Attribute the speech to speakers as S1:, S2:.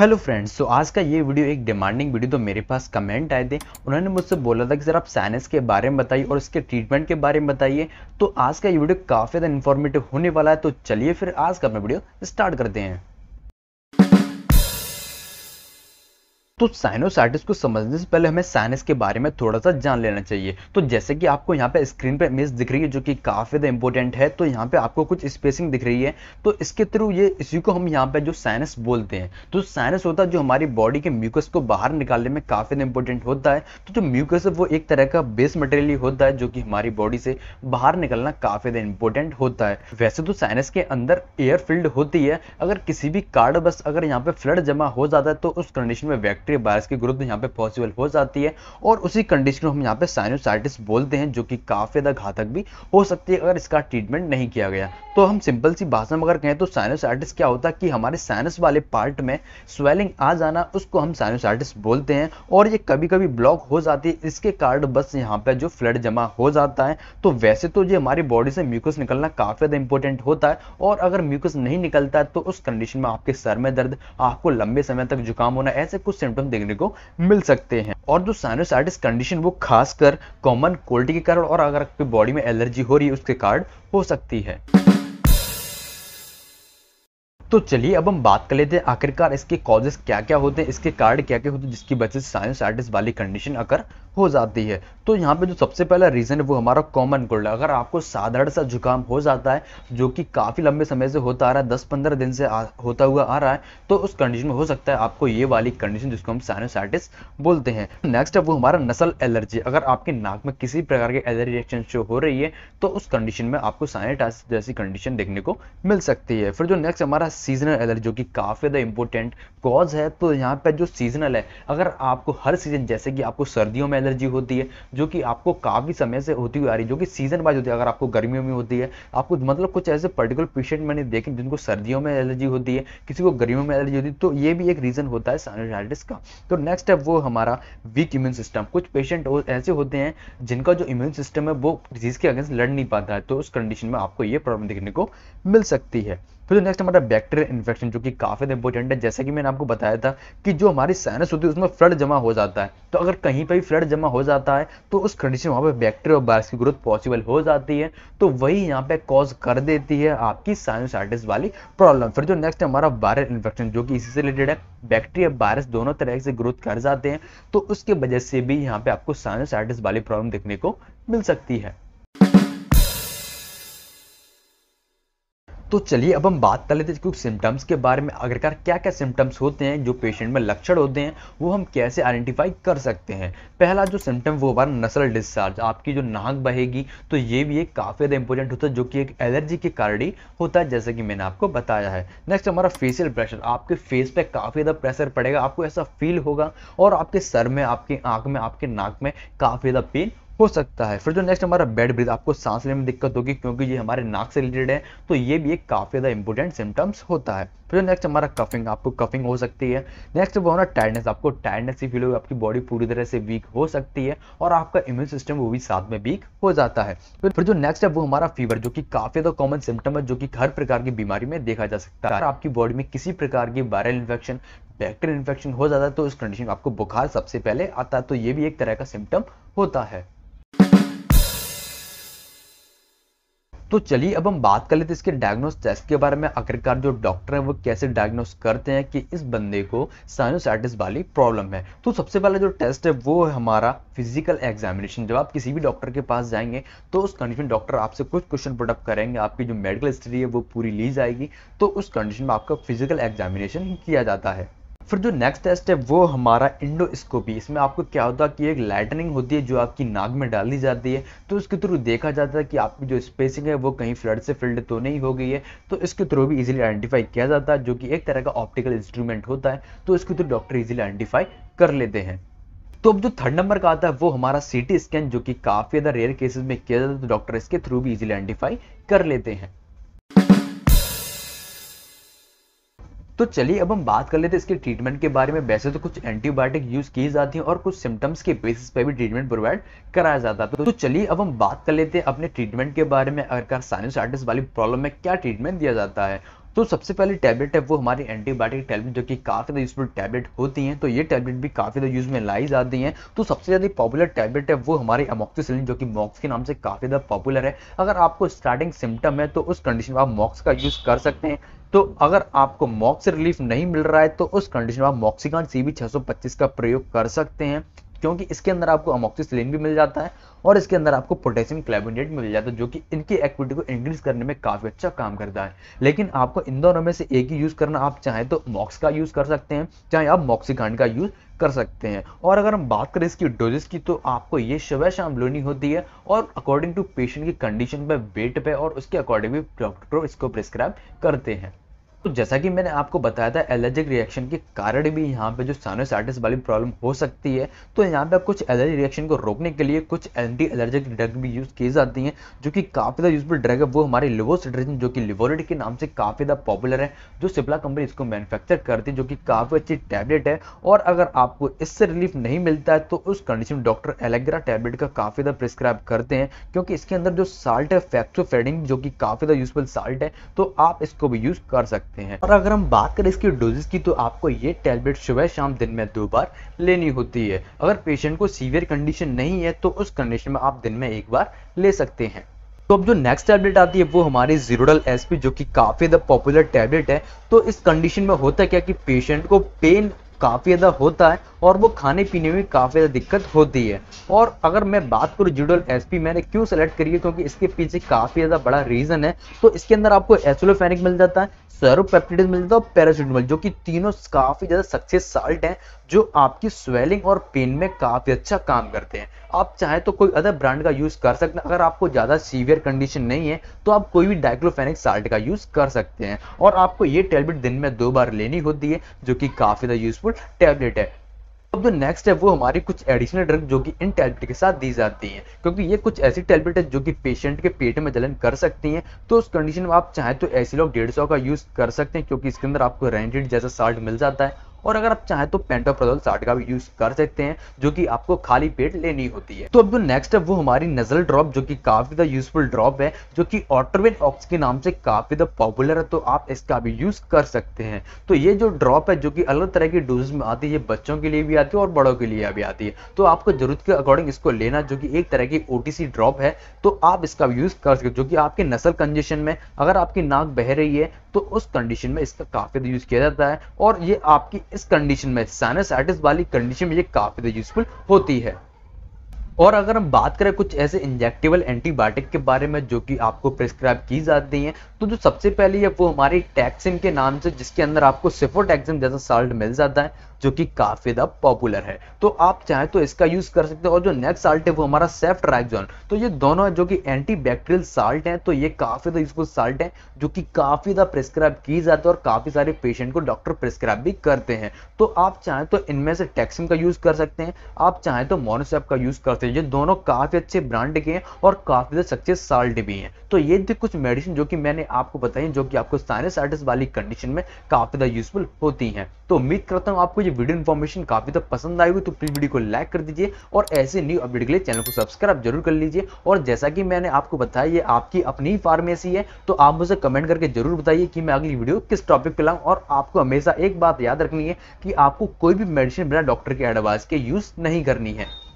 S1: hello friends तो आज का ये वीडियो एक डिमांडिंग वीडियो तो मेरे पास कमेंट आए थे उन्होंने मुझसे बोला था कि सर आप साइनस के बारे में बताइए और इसके ट्रीटमेंट के बारे में बताइए तो आज का ये वीडियो काफ़ी ज़्यादा इन्फॉर्मेटिव होने वाला है तो चलिए फिर आज का अपना वीडियो स्टार्ट करते हैं तो साइनोसाइटिस को समझने से पहले हमें साइनस के बारे में थोड़ा सा जान लेना चाहिए तो जैसे कि आपको यहाँ पे स्क्रीन पे इमेज दिख रही है जो कि काफ़ी ज़्यादा इंपॉर्टेंट है तो यहाँ पे आपको कुछ स्पेसिंग दिख रही है तो इसके थ्रू ये इसी को हम यहाँ पे जो साइनस बोलते हैं तो साइनस होता है जो हमारी बॉडी के म्यूकस को बाहर निकालने में काफ़ी ज़्यादा इंपॉर्टेंट होता है तो जो म्यूकस है वो एक तरह का बेस मटेरियल होता है जो कि हमारी बॉडी से बाहर निकलना काफ़ी ज़्यादा इंपॉर्टेंट होता है वैसे तो साइनस के अंदर एयर फील्ड होती है अगर किसी भी कार्ड बस अगर यहाँ पे फ्लड जमा हो जाता है तो उस कंडीशन में व्यक्ति इलेक्ट्रिक वायरस की ग्रोथ यहाँ पे पॉसिबल हो जाती है और उसी कंडीशन को हम यहाँ पे साइनोसाइटिस बोलते हैं जो कि काफ़ी ज़्यादा घातक भी हो सकती है अगर इसका ट्रीटमेंट नहीं किया गया तो हम सिंपल सी भाषा में अगर कहें तो साइनोसाइटिस क्या होता है कि हमारे साइनस वाले पार्ट में स्वेलिंग आ जाना उसको हम साइनोसाइटिस बोलते हैं और ये कभी कभी ब्लॉक हो जाती है इसके कारण बस यहाँ पे जो फ्लड जमा हो जाता है तो वैसे तो ये हमारी बॉडी से म्यूकस निकलना काफ़ी ज़्यादा इंपॉर्टेंट होता है और अगर म्यूकस नहीं निकलता है तो उस कंडीशन में आपके सर में दर्द आपको लंबे समय तक जुकाम होना ऐसे कुछ सिम्टम सिम्टम देखने को मिल सकते हैं और जो साइनोसाइटिस कंडीशन वो खासकर कॉमन कोल्ड के कारण और अगर आपकी बॉडी में एलर्जी हो रही है उसके कारण हो सकती है तो चलिए अब हम बात कर लेते हैं आखिरकार इसके कॉजेस क्या क्या होते हैं इसके कारण क्या क्या होते हैं जिसकी वजह से साइनोसाइटिस वाली कंडीशन अगर हो जाती है तो यहाँ पे जो सबसे पहला रीज़न है वो हमारा कॉमन कोल्ड अगर आपको साधारण सा जुकाम हो जाता है जो कि काफ़ी लंबे समय से होता आ रहा है दस पंद्रह दिन से आ, होता हुआ आ रहा है तो उस कंडीशन में हो सकता है आपको ये वाली कंडीशन जिसको हम साइनोसाइटिस बोलते हैं नेक्स्ट है वो हमारा नसल एलर्जी अगर आपके नाक में किसी प्रकार की एलर्जी रिएक्शन शो हो रही है तो उस कंडीशन में आपको साइनोटाइटिस जैसी कंडीशन देखने को मिल सकती है फिर जो नेक्स्ट हमारा सीजनल एलर्जी जो कि काफ़ी ज़्यादा इंपॉर्टेंट कॉज है तो यहाँ पर जो सीजनल है अगर आपको हर सीजन जैसे कि आपको सर्दियों में एनर्जी होती है जो कि आपको काफ़ी समय से होती हुई आ रही है जो कि सीजन वाइज होती है अगर आपको गर्मियों में होती है आपको मतलब कुछ ऐसे पर्टिकुलर पेशेंट मैंने देखे जिनको सर्दियों में एलर्जी होती है किसी को गर्मियों में एलर्जी होती है तो ये भी एक रीज़न होता है साइनोसाइटिस का तो नेक्स्ट है वो हमारा वीक इम्यून सिस्टम कुछ पेशेंट ऐसे होते हैं जिनका जो इम्यून सिस्टम है वो डिजीज़ के अगेंस्ट लड़ नहीं पाता है तो उस कंडीशन में आपको ये प्रॉब्लम देखने को मिल सकती है फिर जो नेक्स्ट हमारा बैक्टीरियल इन्फेक्शन जो कि काफ़ी इंपॉर्टेंट है जैसे कि मैंने आपको बताया था कि जो हमारी साइनस होती है उसमें फ्लड जमा हो जाता है तो अगर कहीं पर भी फ्लड जमा हो जाता है तो उस कंडीशन वहाँ पर बैक्टीरिया और वायरस की ग्रोथ पॉसिबल हो जाती है तो वही यहाँ पे कॉज कर देती है आपकी साइनोसाइटिस वाली प्रॉब्लम फिर जो नेक्स्ट हमारा वायरल इन्फेक्शन जो कि इसी से रिलेटेड है बैक्टीरिया वायरस दोनों तरह से ग्रोथ कर जाते हैं तो उसके वजह से भी यहाँ पे आपको साइनोसाइटिस वाली प्रॉब्लम देखने को मिल सकती है तो चलिए अब हम बात कर लेते हैं कुछ सिम्टम्स के बारे में आखिरकार क्या क्या सिम्टम्स होते हैं जो पेशेंट में लक्षण होते हैं वो हम कैसे आइडेंटिफाई कर सकते हैं पहला जो सिम्टम वो हमारा नसल डिस्चार्ज आपकी जो नाक बहेगी तो ये भी एक काफ़ी ज़्यादा इंपॉर्टेंट होता है जो कि एक एलर्जी के कारण ही होता है जैसे कि मैंने आपको बताया है नेक्स्ट हमारा फेशियल प्रेशर आपके फेस पर काफ़ी ज़्यादा प्रेशर पड़ेगा आपको ऐसा फील होगा और आपके सर में आपकी आँख में आपके नाक में काफ़ी ज़्यादा पेन हो सकता है फिर जो नेक्स्ट हमारा बेड ब्रीथ आपको सांस लेने में दिक्कत होगी क्योंकि ये हमारे नाक से रिलेटेड है तो ये भी एक काफ़ी ज़्यादा इंपॉर्टेंट सिम्टम्स होता है फिर जो नेक्स्ट हमारा कफिंग आपको कफिंग हो सकती है नेक्स्ट वो हमारा टायर्डनेस आपको टायर्डनेस ही फील होगी आपकी बॉडी पूरी तरह से वीक हो सकती है और आपका इम्यून सिस्टम वो भी साथ में वीक हो जाता है फिर जो नेक्स्ट है वो हमारा फीवर जो कि काफ़ी ज़्यादा कॉमन सिम्टम है जो कि हर प्रकार की बीमारी में देखा जा सकता है आपकी बॉडी में किसी प्रकार की वायरल इन्फेक्शन बैक्टीरियल इन्फेक्शन हो जाता है तो इस कंडीशन में आपको बुखार सबसे पहले आता है तो ये भी एक तरह का सिम्टम होता है तो चलिए अब हम बात कर लेते हैं इसके डायग्नोस टेस्ट के बारे में आखिरकार जो डॉक्टर हैं वो कैसे डायग्नोस करते हैं कि इस बंदे को साइनोसाइटिस वाली प्रॉब्लम है तो सबसे पहला जो टेस्ट है वो है हमारा फिजिकल एग्जामिनेशन जब आप किसी भी डॉक्टर के पास जाएंगे तो उस कंडीशन डॉक्टर आपसे कुछ क्वेश्चन पुटअप करेंगे आपकी जो मेडिकल हिस्ट्री है वो पूरी ली जाएगी तो उस कंडीशन में आपका फिजिकल एग्जामिनेशन किया जाता है फिर जो नेक्स्ट टेस्ट है वो हमारा इंडोस्कोपी इसमें आपको क्या होता है कि एक लाइटनिंग होती है जो आपकी नाक में डाल दी जाती है तो उसके थ्रू देखा जाता है कि आपकी जो स्पेसिंग है वो कहीं फ्लड से फिल्ड तो नहीं हो गई है तो इसके थ्रू भी इजीली आइडेंटिफाई किया जाता है जो कि एक तरह का ऑप्टिकल इंस्ट्रूमेंट होता है तो इसके थ्रू डॉक्टर इजिली आइडेंटिफाई कर लेते हैं तो अब जो थर्ड नंबर का आता है वो हमारा सी स्कैन जो कि काफ़ी ज़्यादा रेयर केसेज में किया जाता है तो डॉक्टर इसके थ्रू भी इजिली आइडेंटिफाई कर लेते हैं तो चलिए अब हम बात कर लेते हैं इसके ट्रीटमेंट के बारे में वैसे तो कुछ एंटीबायोटिक यूज की जाती है और कुछ सिम्टम्स के बेसिस पर भी ट्रीटमेंट प्रोवाइड कराया जाता है तो चलिए अब हम बात कर लेते हैं अपने ट्रीटमेंट के बारे में अगर साइनसाइटिस वाली प्रॉब्लम में क्या ट्रीटमेंट दिया जाता है तो सबसे पहले टैबलेट है वो हमारी एंटीबायोटिक टैबलेट जो कि काफ़ी ज़्यादा यूजफुल टैबलेट होती हैं तो ये टैबलेट भी काफ़ी ज़्यादा यूज में लाई जाती हैं तो सबसे ज़्यादा पॉपुलर टैबलेट है वो हमारी अमोक्सिसिलिन जो कि मॉक्स के नाम से काफ़ी ज़्यादा पॉपुलर है अगर आपको स्टार्टिंग सिम्टम है तो उस कंडीशन में आप मॉक्स का यूज़ कर सकते हैं तो अगर आपको मॉक्स रिलीफ नहीं मिल रहा है तो उस कंडीशन में आप मॉक्सिकॉन सी बी का प्रयोग कर सकते हैं क्योंकि इसके अंदर आपको अमोक्सिसिलिन भी मिल जाता है और इसके अंदर आपको पोटेशियम क्लाइबोनेट मिल जाता है जो कि इनकी एक्टिविटी को इंक्रीज करने में काफ़ी अच्छा काम करता है लेकिन आपको इन दोनों में से एक ही यूज़ करना आप चाहें तो मॉक्स का यूज़ कर सकते हैं चाहे आप मॉक्सीकांड का यूज़ कर सकते हैं और अगर हम बात करें इसकी डोजेस की तो आपको ये सुबह शाम लेनी होती है और अकॉर्डिंग टू पेशेंट की कंडीशन पे वेट पे और उसके अकॉर्डिंग भी डॉक्टर इसको प्रिस्क्राइब करते हैं तो जैसा कि मैंने आपको बताया था एलर्जिक रिएक्शन के कारण भी यहाँ पे जो साइनोसाइटिस वाली प्रॉब्लम हो सकती है तो यहाँ पे कुछ एलर्जी रिएक्शन को रोकने के लिए कुछ एंटी एलर्जिक ड्रग भी यूज़ की जाती हैं जो कि काफ़ी ज़्यादा यूजफुल ड्रग है वो हमारे लिवोसिड्रिन जो कि लिवोरेड के नाम से काफ़ी ज़्यादा पॉपुलर है जो सिप्ला कंपनी इसको मैनुफेक्चर करती है जो कि काफ़ी अच्छी टैबलेट है और अगर आपको इससे रिलीफ नहीं मिलता है तो उस कंडीशन में डॉक्टर एलेग्रा टैबलेट का काफ़ी ज़्यादा प्रिस्क्राइब करते हैं क्योंकि इसके अंदर जो साल्ट है फैक्सोफेडिंग जो कि काफ़ी ज़्यादा यूजफुल साल्ट है तो आप इसको भी यूज़ कर सकते सकते हैं और अगर हम बात करें इसकी डोजेस की तो आपको ये टेबलेट सुबह शाम दिन में दो बार लेनी होती है अगर पेशेंट को सीवियर कंडीशन नहीं है तो उस कंडीशन में आप दिन में एक बार ले सकते हैं तो अब जो नेक्स्ट टैबलेट आती है वो हमारी जीरोडल एसपी जो कि काफ़ी द पॉपुलर टैबलेट है तो इस कंडीशन में होता है क्या कि पेशेंट को पेन काफ़ी ज़्यादा होता है और वो खाने पीने में काफ़ी ज़्यादा दिक्कत होती है और अगर मैं बात करूँ जुडल एस मैंने क्यों सेलेक्ट करी है क्योंकि इसके पीछे काफ़ी ज़्यादा बड़ा रीज़न है तो इसके अंदर आपको एसोलोफेनिक मिल जाता है सरोपेप्टिडिज मिल जाता है और पैरासिटामोल जो कि तीनों काफ़ी ज़्यादा सक्सेस साल्ट हैं जो आपकी स्वेलिंग और पेन में काफ़ी अच्छा काम करते हैं आप चाहे तो कोई अदर ब्रांड का यूज़ कर सकते हैं अगर आपको ज़्यादा सीवियर कंडीशन नहीं है तो आप कोई भी डाइक्लोफेनिक साल्ट का यूज़ कर सकते हैं और आपको ये टैबलेट दिन में दो बार लेनी होती है जो कि काफ़ी ज़्यादा यूज़फुल टैबलेट है अब जो नेक्स्ट है वो हमारी कुछ एडिशनल ड्रग जो कि इन टैबलेट के साथ दी जाती हैं क्योंकि ये कुछ ऐसी टैबलेट है जो कि पेशेंट के पेट में जलन कर सकती हैं तो उस कंडीशन में आप चाहे तो ऐसी लोग डेढ़ सौ का यूज़ कर सकते हैं क्योंकि इसके अंदर आपको रेंडेड जैसा साल्ट मिल जाता है और अगर आप चाहें तो पेंटोप्रोजोल साठ का भी यूज कर सकते हैं जो कि आपको खाली पेट लेनी होती है तो अब जो नेक्स्ट है वो हमारी नजल ड्रॉप जो कि काफी ज्यादा यूजफुल ड्रॉप है जो कि ऑटोवेन ऑक्स के नाम से काफी ज्यादा पॉपुलर है तो आप इसका भी यूज कर सकते हैं तो ये जो ड्रॉप है जो कि अलग तरह की डोजेज में आती है बच्चों के लिए भी आती है और बड़ों के लिए भी आती है तो आपको जरूरत के अकॉर्डिंग इसको लेना जो कि एक तरह की ओटीसी ड्रॉप है तो आप इसका यूज कर सकते जो कि आपके नसल कंजेशन में अगर आपकी नाक बह रही है तो उस कंडीशन में इसका काफी यूज किया जाता है और ये आपकी इस कंडीशन में आर्टिस्ट वाली कंडीशन में ये काफ़ी यूजफुल होती है और अगर हम बात करें कुछ ऐसे इंजेक्टेबल एंटीबायोटिक के बारे में जो कि आपको प्रिस्क्राइब की जाती हैं तो जो सबसे पहली है वो हमारी टैक्सिन के नाम से जिसके अंदर आपको सिफोटैक्सिन जैसा साल्ट मिल जाता है जो कि काफ़ी ज़्यादा पॉपुलर है तो आप चाहे तो इसका यूज़ कर सकते हैं और जो नेक्स्ट साल्ट है वो हमारा सेफ्ट्राइक्जोन तो ये दोनों है जो कि एंटी बैक्टीरियल साल्ट हैं तो ये काफ़ी ज़्यादा यूजफुल साल्ट हैं जो कि काफ़ी ज़्यादा प्रिस्क्राइब की जाती है और काफ़ी सारे पेशेंट को डॉक्टर प्रिस्क्राइब भी करते हैं तो आप चाहें तो इनमें से टैक्सिन का यूज़ कर सकते हैं आप चाहें तो मोनोसेप का यूज़ करते जो दोनों काफ़ी अच्छे ब्रांड के हैं और काफ़ी ज़्यादा सक्सेस साल्ट भी हैं तो ये थे कुछ मेडिसिन जो कि मैंने आपको बताई जो कि आपको साइनसाइटिस वाली कंडीशन में काफ़ी ज़्यादा यूजफुल होती हैं तो उम्मीद करता हूँ आपको ये वीडियो इन्फॉर्मेशन काफ़ी ज़्यादा पसंद आई हुई तो प्लीज वीडियो को लाइक कर दीजिए और ऐसे न्यू अपडेट के लिए चैनल को सब्सक्राइब जरूर कर लीजिए और जैसा कि मैंने आपको बताया ये आपकी अपनी फार्मेसी है तो आप मुझे कमेंट करके जरूर बताइए कि मैं अगली वीडियो किस टॉपिक पर लाऊं और आपको हमेशा एक बात याद रखनी है कि आपको कोई भी मेडिसिन बिना डॉक्टर के एडवाइस के यूज़ नहीं करनी है